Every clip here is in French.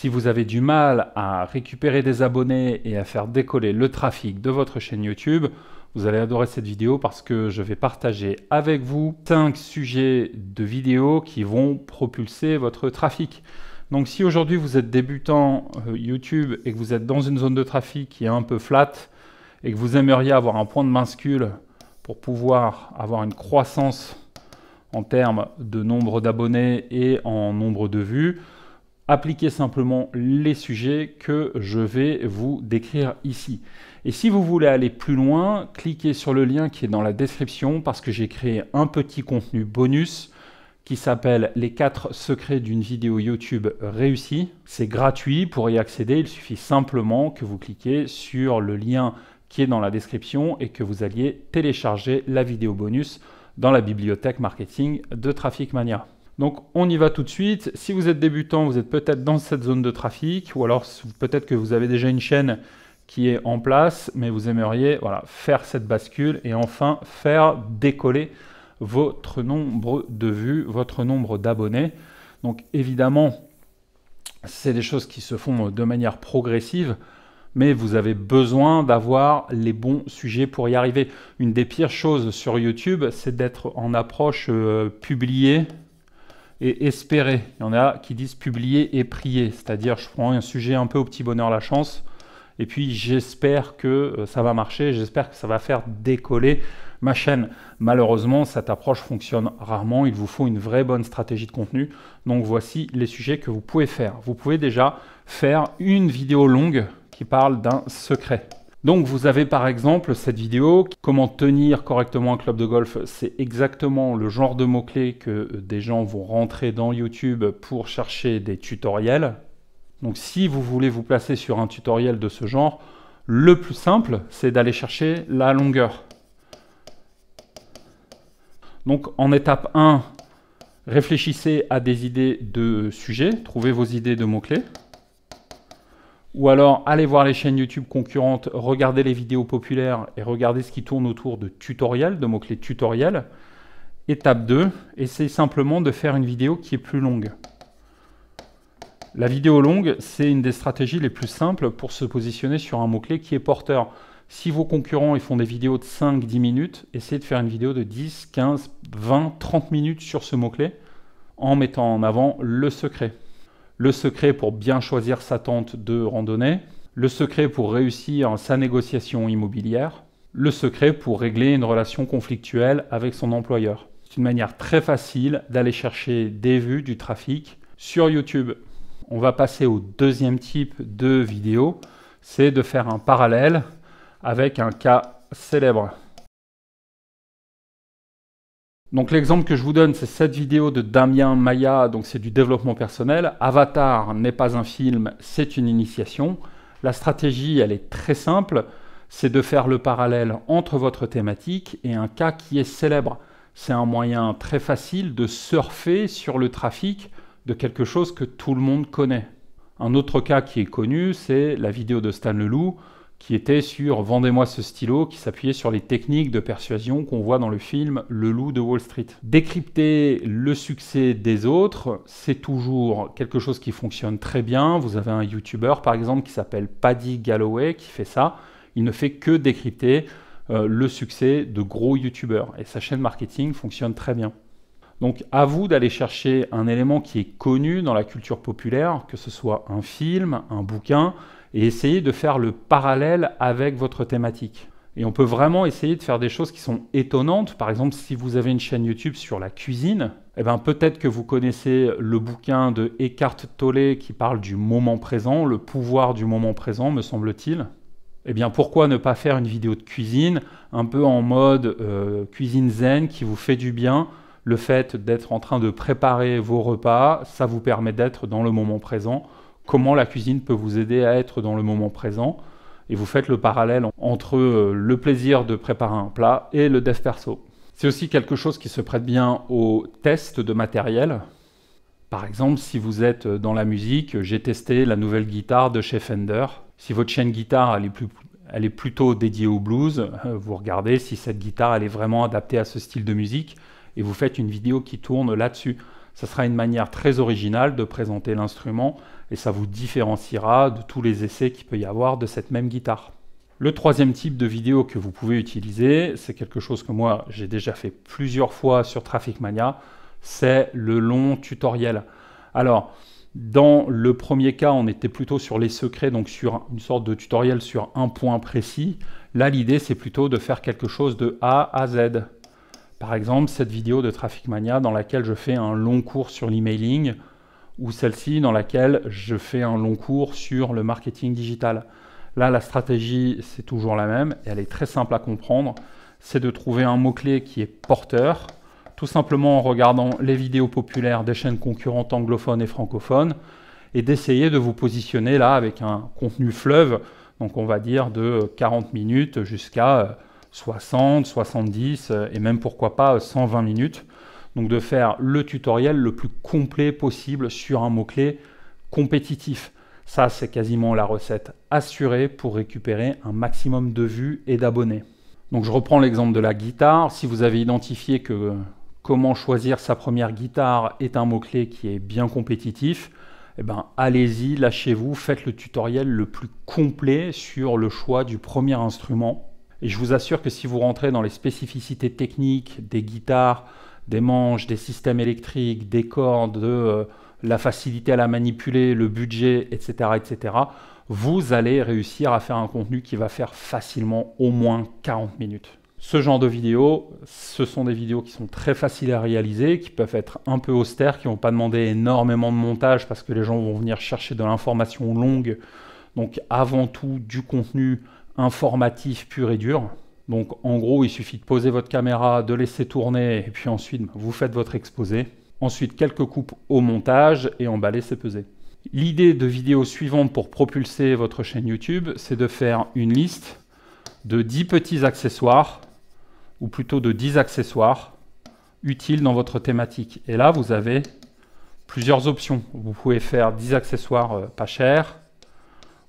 Si vous avez du mal à récupérer des abonnés et à faire décoller le trafic de votre chaîne YouTube, vous allez adorer cette vidéo parce que je vais partager avec vous 5 sujets de vidéos qui vont propulser votre trafic. Donc si aujourd'hui vous êtes débutant euh, YouTube et que vous êtes dans une zone de trafic qui est un peu flat et que vous aimeriez avoir un point de minuscule pour pouvoir avoir une croissance en termes de nombre d'abonnés et en nombre de vues, appliquez simplement les sujets que je vais vous décrire ici. Et si vous voulez aller plus loin, cliquez sur le lien qui est dans la description parce que j'ai créé un petit contenu bonus qui s'appelle Les 4 secrets d'une vidéo YouTube réussie. C'est gratuit, pour y accéder, il suffit simplement que vous cliquez sur le lien qui est dans la description et que vous alliez télécharger la vidéo bonus dans la bibliothèque marketing de Traffic Mania. Donc on y va tout de suite. Si vous êtes débutant, vous êtes peut-être dans cette zone de trafic, ou alors peut-être que vous avez déjà une chaîne qui est en place, mais vous aimeriez voilà, faire cette bascule et enfin faire décoller votre nombre de vues, votre nombre d'abonnés. Donc évidemment, c'est des choses qui se font de manière progressive, mais vous avez besoin d'avoir les bons sujets pour y arriver. Une des pires choses sur YouTube, c'est d'être en approche euh, publiée et espérer. Il y en a qui disent publier et prier, c'est-à-dire je prends un sujet un peu au petit bonheur la chance, et puis j'espère que euh, ça va marcher, j'espère que ça va faire décoller ma chaîne. Malheureusement, cette approche fonctionne rarement, il vous faut une vraie bonne stratégie de contenu. Donc voici les sujets que vous pouvez faire. Vous pouvez déjà faire une vidéo longue qui parle d'un secret. Donc vous avez par exemple cette vidéo, comment tenir correctement un club de golf, c'est exactement le genre de mots-clés que euh, des gens vont rentrer dans YouTube pour chercher des tutoriels. Donc si vous voulez vous placer sur un tutoriel de ce genre, le plus simple, c'est d'aller chercher la longueur. Donc en étape 1, réfléchissez à des idées de sujets, trouvez vos idées de mots-clés ou alors allez voir les chaînes YouTube concurrentes, regardez les vidéos populaires et regardez ce qui tourne autour de tutoriels, de mots-clés tutoriels. Étape 2, essayez simplement de faire une vidéo qui est plus longue. La vidéo longue, c'est une des stratégies les plus simples pour se positionner sur un mot-clé qui est porteur. Si vos concurrents ils font des vidéos de 5-10 minutes, essayez de faire une vidéo de 10, 15, 20, 30 minutes sur ce mot-clé en mettant en avant le secret le secret pour bien choisir sa tente de randonnée, le secret pour réussir sa négociation immobilière, le secret pour régler une relation conflictuelle avec son employeur. C'est une manière très facile d'aller chercher des vues, du trafic sur YouTube. On va passer au deuxième type de vidéo, c'est de faire un parallèle avec un cas célèbre. Donc l'exemple que je vous donne, c'est cette vidéo de Damien Maya, donc c'est du développement personnel. Avatar n'est pas un film, c'est une initiation. La stratégie, elle est très simple, c'est de faire le parallèle entre votre thématique et un cas qui est célèbre. C'est un moyen très facile de surfer sur le trafic de quelque chose que tout le monde connaît. Un autre cas qui est connu, c'est la vidéo de Stan Leloup qui était sur Vendez-moi ce stylo, qui s'appuyait sur les techniques de persuasion qu'on voit dans le film Le loup de Wall Street. Décrypter le succès des autres, c'est toujours quelque chose qui fonctionne très bien. Vous avez un YouTuber par exemple qui s'appelle Paddy Galloway qui fait ça. Il ne fait que décrypter euh, le succès de gros YouTubers et sa chaîne marketing fonctionne très bien. Donc à vous d'aller chercher un élément qui est connu dans la culture populaire, que ce soit un film, un bouquin, et essayez de faire le parallèle avec votre thématique. Et on peut vraiment essayer de faire des choses qui sont étonnantes. Par exemple, si vous avez une chaîne YouTube sur la cuisine, eh ben peut-être que vous connaissez le bouquin de Eckhart Tolle qui parle du moment présent, le pouvoir du moment présent, me semble-t-il. Eh bien, pourquoi ne pas faire une vidéo de cuisine, un peu en mode euh, cuisine zen qui vous fait du bien Le fait d'être en train de préparer vos repas, ça vous permet d'être dans le moment présent comment la cuisine peut vous aider à être dans le moment présent. Et vous faites le parallèle entre euh, le plaisir de préparer un plat et le dev perso. C'est aussi quelque chose qui se prête bien au test de matériel. Par exemple, si vous êtes dans la musique, j'ai testé la nouvelle guitare de chez Fender. Si votre chaîne guitare elle est, plutôt dédiée au blues, euh, vous regardez si cette guitare elle est vraiment adaptée à ce style de musique et vous faites une vidéo qui tourne là-dessus. Ce sera une manière très originale de présenter l'instrument et ça vous différenciera de tous les essais qu'il peut y avoir de cette même guitare. Le troisième type de vidéo que vous pouvez utiliser, c'est quelque chose que moi j'ai déjà fait plusieurs fois sur Traffic Mania, c'est le long tutoriel. Alors, dans le premier cas, on était plutôt sur les secrets, donc sur une sorte de tutoriel sur un point précis. Là, l'idée, c'est plutôt de faire quelque chose de A à Z. Par exemple, cette vidéo de Traffic Mania dans laquelle je fais un long cours sur l'emailing ou celle-ci dans laquelle je fais un long cours sur le marketing digital. Là, la stratégie, c'est toujours la même et elle est très simple à comprendre. C'est de trouver un mot-clé qui est porteur, tout simplement en regardant les vidéos populaires des chaînes concurrentes anglophones et francophones et d'essayer de vous positionner là avec un contenu fleuve, donc on va dire de 40 minutes jusqu'à euh, 60, 70 euh, et même pourquoi pas 120 euh, minutes. Donc de faire le tutoriel le plus complet possible sur un mot-clé compétitif. Ça, c'est quasiment la recette assurée pour récupérer un maximum de vues et d'abonnés. Donc je reprends l'exemple de la guitare. Si vous avez identifié que comment choisir sa première guitare est un mot-clé qui est bien compétitif, eh ben, allez-y, lâchez-vous, faites le tutoriel le plus complet sur le choix du premier instrument et je vous assure que si vous rentrez dans les spécificités techniques des guitares, des manches, des systèmes électriques, des cordes, euh, la facilité à la manipuler, le budget, etc., etc., vous allez réussir à faire un contenu qui va faire facilement au moins 40 minutes. Ce genre de vidéos, ce sont des vidéos qui sont très faciles à réaliser, qui peuvent être un peu austères, qui ne vont pas demander énormément de montage parce que les gens vont venir chercher de l'information longue. Donc avant tout du contenu informatif pur et dur. Donc en gros, il suffit de poser votre caméra, de laisser tourner, et puis ensuite ben, vous faites votre exposé. Ensuite, quelques coupes au montage et emballer, c'est peser L'idée de vidéo suivante pour propulser votre chaîne YouTube, c'est de faire une liste de 10 petits accessoires, ou plutôt de 10 accessoires utiles dans votre thématique. Et là, vous avez plusieurs options. Vous pouvez faire 10 accessoires euh, pas chers,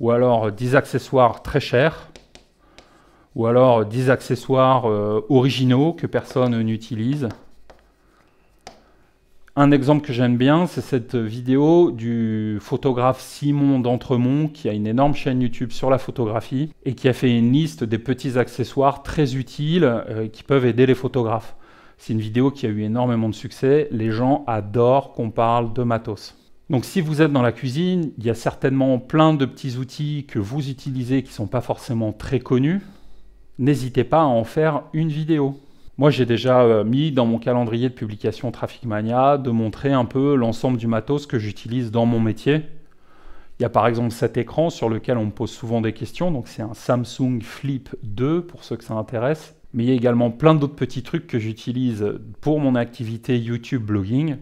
ou alors 10 euh, accessoires très chers, ou alors 10 accessoires euh, originaux que personne n'utilise. Un exemple que j'aime bien, c'est cette vidéo du photographe Simon d'Entremont qui a une énorme chaîne YouTube sur la photographie et qui a fait une liste des petits accessoires très utiles euh, qui peuvent aider les photographes. C'est une vidéo qui a eu énormément de succès, les gens adorent qu'on parle de matos. Donc si vous êtes dans la cuisine, il y a certainement plein de petits outils que vous utilisez qui ne sont pas forcément très connus, n'hésitez pas à en faire une vidéo. Moi, j'ai déjà euh, mis dans mon calendrier de publication Traffic Mania de montrer un peu l'ensemble du matos que j'utilise dans mon métier. Il y a par exemple cet écran sur lequel on me pose souvent des questions. Donc, c'est un Samsung Flip 2 pour ceux que ça intéresse. Mais il y a également plein d'autres petits trucs que j'utilise pour mon activité YouTube blogging.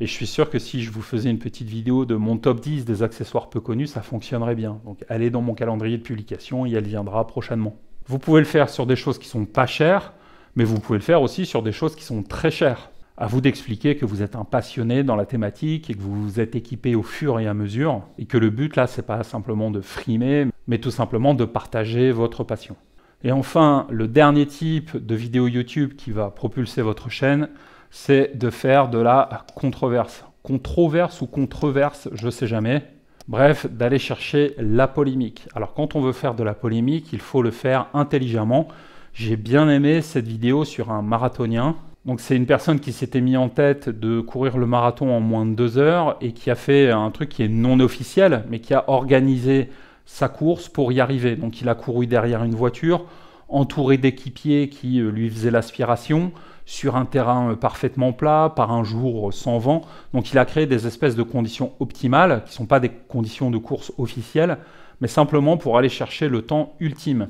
Et je suis sûr que si je vous faisais une petite vidéo de mon top 10 des accessoires peu connus, ça fonctionnerait bien. Donc, allez dans mon calendrier de publication et elle viendra prochainement. Vous pouvez le faire sur des choses qui sont pas chères, mais vous pouvez le faire aussi sur des choses qui sont très chères. À vous d'expliquer que vous êtes un passionné dans la thématique et que vous vous êtes équipé au fur et à mesure et que le but là, c'est pas simplement de frimer, mais tout simplement de partager votre passion. Et enfin, le dernier type de vidéo YouTube qui va propulser votre chaîne, c'est de faire de la controverse. Controverse ou controverse, je sais jamais. Bref, d'aller chercher la polémique. Alors quand on veut faire de la polémique, il faut le faire intelligemment. J'ai bien aimé cette vidéo sur un marathonien. Donc c'est une personne qui s'était mis en tête de courir le marathon en moins de deux heures et qui a fait un truc qui est non officiel, mais qui a organisé sa course pour y arriver. Donc il a couru derrière une voiture, entouré d'équipiers qui euh, lui faisaient l'aspiration sur un terrain euh, parfaitement plat, par un jour euh, sans vent. Donc il a créé des espèces de conditions optimales, qui ne sont pas des conditions de course officielles, mais simplement pour aller chercher le temps ultime.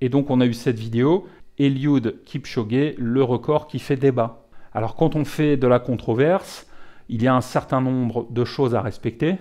Et donc on a eu cette vidéo, Eliud Kipchoge, le record qui fait débat. Alors quand on fait de la controverse, il y a un certain nombre de choses à respecter.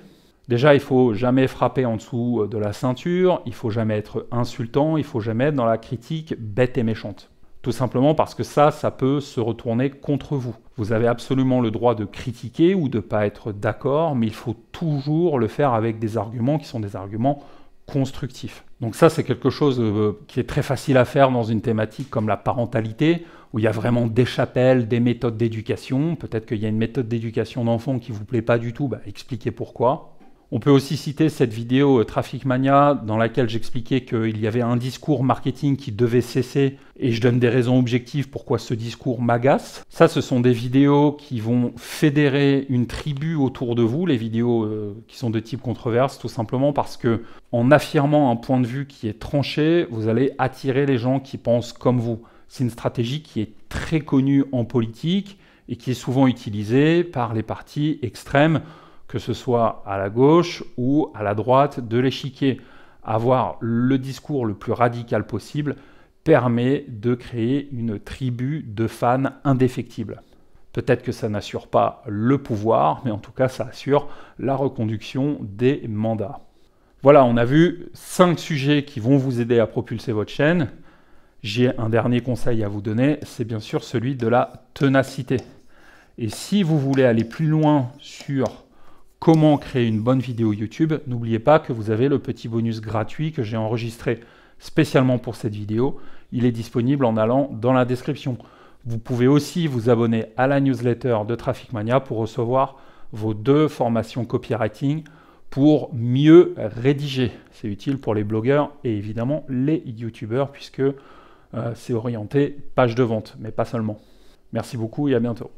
Déjà, il faut jamais frapper en dessous euh, de la ceinture, il faut jamais être insultant, il faut jamais être dans la critique bête et méchante. Tout simplement parce que ça, ça peut se retourner contre vous. Vous avez absolument le droit de critiquer ou de ne pas être d'accord, mais il faut toujours le faire avec des arguments qui sont des arguments constructifs. Donc ça, c'est quelque chose euh, qui est très facile à faire dans une thématique comme la parentalité, où il y a vraiment des chapelles, des méthodes d'éducation. Peut-être qu'il y a une méthode d'éducation d'enfant qui ne vous plaît pas du tout, bah, expliquez pourquoi. On peut aussi citer cette vidéo euh, Traffic Mania dans laquelle j'expliquais qu'il y avait un discours marketing qui devait cesser et je donne des raisons objectives pourquoi ce discours m'agace. Ça, ce sont des vidéos qui vont fédérer une tribu autour de vous, les vidéos euh, qui sont de type controverse, tout simplement parce que en affirmant un point de vue qui est tranché, vous allez attirer les gens qui pensent comme vous. C'est une stratégie qui est très connue en politique et qui est souvent utilisée par les partis extrêmes que ce soit à la gauche ou à la droite de l'échiquier. Avoir le discours le plus radical possible permet de créer une tribu de fans indéfectibles. Peut-être que ça n'assure pas le pouvoir, mais en tout cas ça assure la reconduction des mandats. Voilà, on a vu cinq sujets qui vont vous aider à propulser votre chaîne. J'ai un dernier conseil à vous donner, c'est bien sûr celui de la ténacité. Et si vous voulez aller plus loin sur comment créer une bonne vidéo YouTube, n'oubliez pas que vous avez le petit bonus gratuit que j'ai enregistré spécialement pour cette vidéo. Il est disponible en allant dans la description. Vous pouvez aussi vous abonner à la newsletter de Traffic Mania pour recevoir vos deux formations copywriting pour mieux rédiger. C'est utile pour les blogueurs et évidemment les youtubeurs puisque euh, c'est orienté page de vente, mais pas seulement. Merci beaucoup et à bientôt.